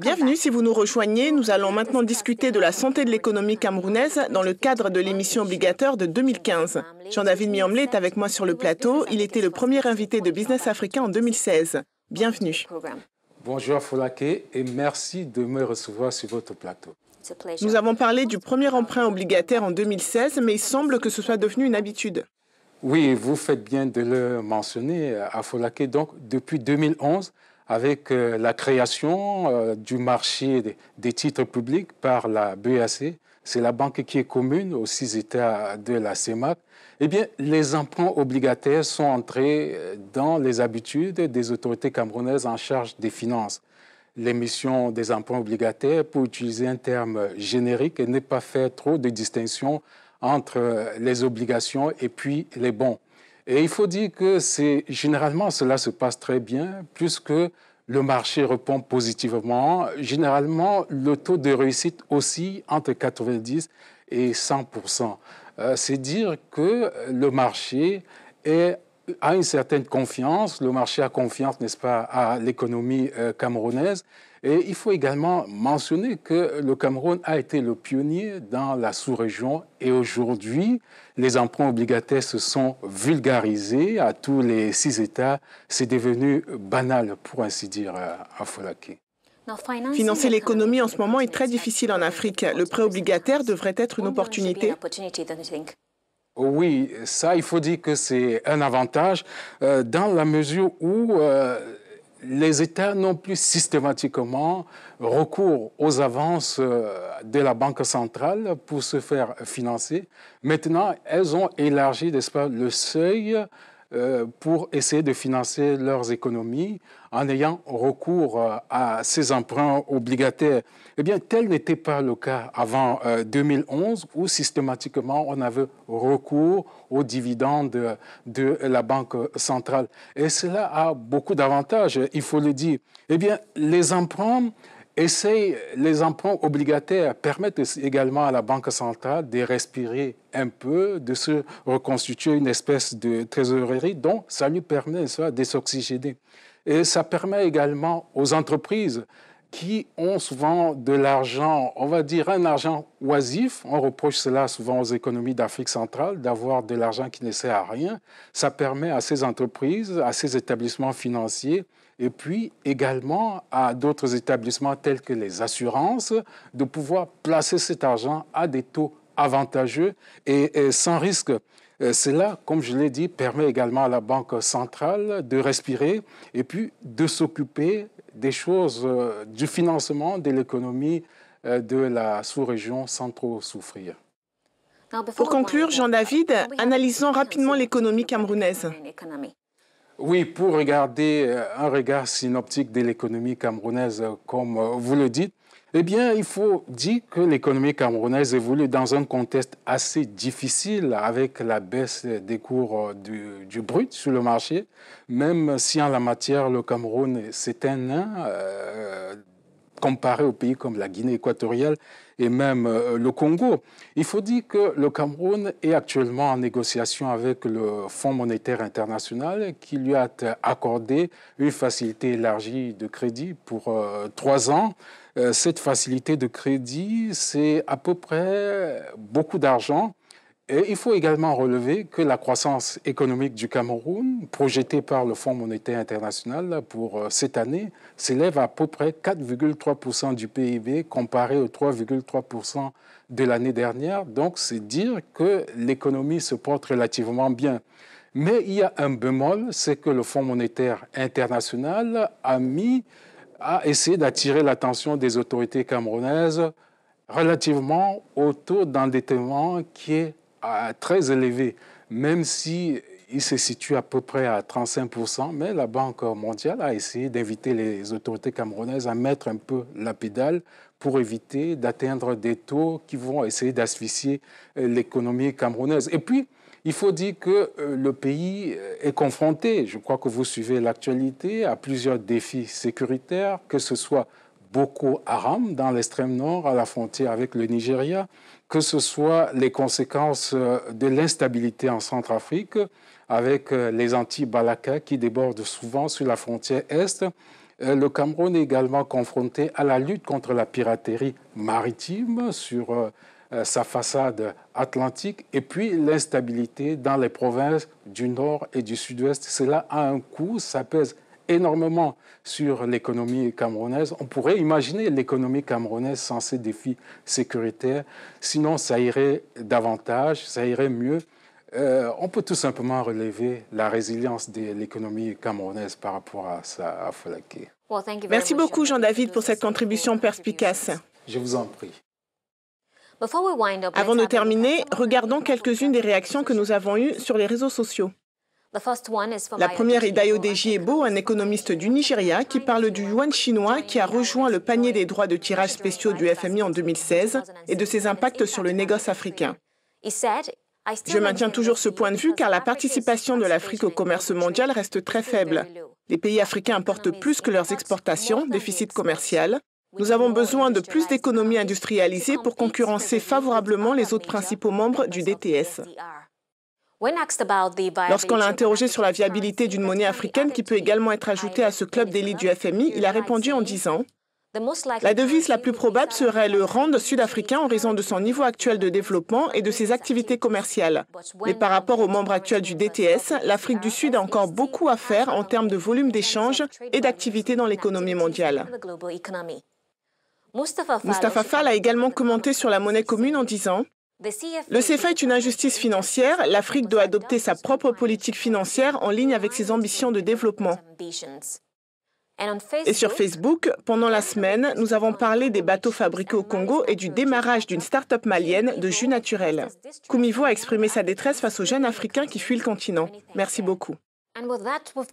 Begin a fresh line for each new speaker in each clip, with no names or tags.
Bienvenue si vous nous rejoignez. Nous allons maintenant discuter de la santé de l'économie camerounaise dans le cadre de l'émission obligatoire de 2015. Jean-David Miomlé est avec moi sur le plateau. Il était le premier invité de Business Africa en 2016. Bienvenue.
Bonjour Foulake et merci de me recevoir sur votre plateau.
Nous avons parlé du
premier emprunt obligataire en 2016, mais il semble que ce soit devenu une habitude. Oui, vous faites bien de le mentionner, à Donc, depuis 2011, avec euh, la création euh, du marché des, titres publics par la BAC, c'est la banque qui est commune aux six États de la CEMAC, eh bien, les emprunts obligataires sont entrés euh, dans les habitudes des autorités camerounaises en charge des finances. L'émission des emprunts obligataires, pour utiliser un terme générique, et ne pas faire trop de distinctions, entre les obligations et puis les bons. Et il faut dire que généralement cela se passe très bien puisque le marché répond positivement. Généralement, le taux de réussite aussi entre 90 et 100 euh, C'est dire que le marché a une certaine confiance. Le marché a confiance, n'est-ce pas, à l'économie euh, camerounaise. Et il faut également mentionner que le Cameroun a été le pionnier dans la sous-région et aujourd'hui, les emprunts obligataires se sont vulgarisés à tous les six États. C'est devenu banal, pour ainsi dire, à euh, Folake. Financer l'économie
en ce moment est très difficile en Afrique. Le prêt obligataire devrait être une opportunité.
Oui, ça, il faut dire que c'est un avantage euh, dans la mesure où euh, les États n'ont plus systématiquement recours aux avances euh, de la Banque centrale pour se faire financer. Maintenant, elles ont élargi pas, le seuil euh, pour essayer de financer leurs économies en ayant recours euh, à ces emprunts obligataires. Eh bien, tel n'était pas le cas avant 2011 euh, où systématiquement on avait recours aux dividendes de la Banque centrale. Et cela a beaucoup d'avantages, il faut le dire. Eh bien, les emprunts et les emprunts obligataires permettent également à la Banque centrale de respirer un peu, de se reconstituer une espèce de trésorerie, dont ça lui permet ça, de s'oxygéner. Et ça permet également aux entreprises qui ont souvent de l'argent, on va dire un argent oisif. On reproche cela souvent aux économies d'Afrique centrale d'avoir de l'argent qui ne sert à rien. Ça permet à ces entreprises, à ces établissements financiers et puis également à d'autres établissements tels que les assurances de pouvoir placer cet argent à des taux avantageux et, sans risque. Euh, cela, comme je l'ai dit, permet également à la Banque centrale de respirer et puis de s'occuper des choses, euh, du financement de l'économie euh, de la sous-région sans trop souffrir.
Pour conclure, Jean-David, analysons rapidement l'économie camerounaise.
Oui, pour regarder euh, un regard synoptique de l'économie camerounaise, comme vous le dites, eh bien, il faut dire que l'économie camerounaise évolue dans un contexte assez difficile avec la baisse des cours euh, du, brut sur le marché, même si en la matière, le Cameroun, c'est un nain euh, comparé aux pays comme la Guinée équatoriale et même euh, le Congo. Il faut dire que le Cameroun est actuellement en négociation avec le Fonds monétaire international qui lui a accordé une facilité élargie de crédit pour euh, trois ans euh, cette facilité de crédit, c'est à peu près beaucoup d'argent il faut également relever que la croissance économique du Cameroun, projetée par le Fonds monétaire international pour euh, cette année, s'élève à peu près 4,3% du PIB comparé aux 3,3% de l'année dernière. Donc c'est dire que l'économie se porte relativement bien. Mais il y a un bémol, c'est que le Fonds monétaire international a mis à essayé d'attirer l'attention des autorités camerounaises relativement au taux d'endettement qui est à très élevé, même si il se situe à peu près à 35%, mais la Banque mondiale a essayé d'inviter les autorités camerounaises à mettre un peu la pédale pour éviter d'atteindre des taux qui vont essayer d'asphyxier euh, l'économie camerounaise. Et puis, il faut dire que euh, le pays euh, est confronté, je crois que vous suivez l'actualité, à plusieurs défis sécuritaires, que ce soit Boko Haram dans l'extrême nord, à la frontière avec le Nigeria, que ce soit les conséquences euh, de l'instabilité en Centrafrique, avec euh, les anti-Balaka qui débordent souvent sur la frontière est. Euh, le Cameroun est également confronté à la lutte contre la piraterie maritime sur sa façade atlantique et puis l'instabilité dans les provinces du nord et du sud-ouest. Cela a un coût, ça pèse énormément sur l'économie camerounaise. On pourrait imaginer l'économie camerounaise sans ces défis sécuritaires. Sinon, ça irait davantage, ça irait mieux. Euh, on peut tout simplement relever la résilience de l'économie camerounaise par rapport à ça, à
Merci beaucoup, Jean-David, pour cette contribution perspicace.
Je vous en prie.
Avant de terminer, regardons quelques-unes des réactions que nous avons eues sur les réseaux sociaux. La première est Dayo Ebo, un économiste du Nigeria, qui parle du yuan chinois qui a rejoint le panier des droits de tirage spéciaux du FMI en 2016 et de ses impacts sur le négoce africain. Je maintiens toujours ce point de vue car la participation de l'Afrique au commerce mondial reste très faible. Les pays africains importent plus que leurs exportations, déficit commercial. Nous avons besoin de plus d'économies industrialisées pour concurrencer favorablement les autres principaux membres du DTS. Lorsqu'on l'a interrogé sur la viabilité d'une monnaie africaine qui peut également être ajoutée à ce club d'élite du FMI, il a répondu en disant la devise la plus probable serait le rand sud-africain en raison de son niveau actuel de développement et de ses activités commerciales. Mais par rapport aux membres actuels du DTS, l'Afrique du Sud a encore beaucoup à faire en termes de volume d'échanges et d'activités dans l'économie mondiale. Mustafa Fall a également commenté sur la monnaie commune en disant le CFA est une injustice financière. L'Afrique doit adopter sa propre politique financière en ligne avec ses ambitions de développement. Et sur Facebook, pendant la semaine, nous avons parlé des bateaux fabriqués au Congo et du démarrage d'une start-up malienne de jus naturel. Kumivo a exprimé sa détresse face aux jeunes Africains qui fuient le continent. Merci beaucoup.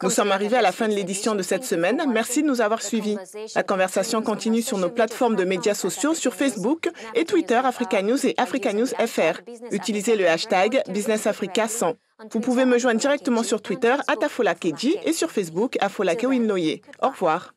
Nous sommes arrivés à la fin de l'édition de cette semaine. Merci de nous avoir suivis. La conversation continue sur nos plateformes de médias sociaux, sur Facebook et Twitter Africa News et Africa News FR. Utilisez le hashtag businessafrica 100. Vous pouvez me joindre directement sur Twitter, à Keji, et sur Facebook, Afolake Au revoir.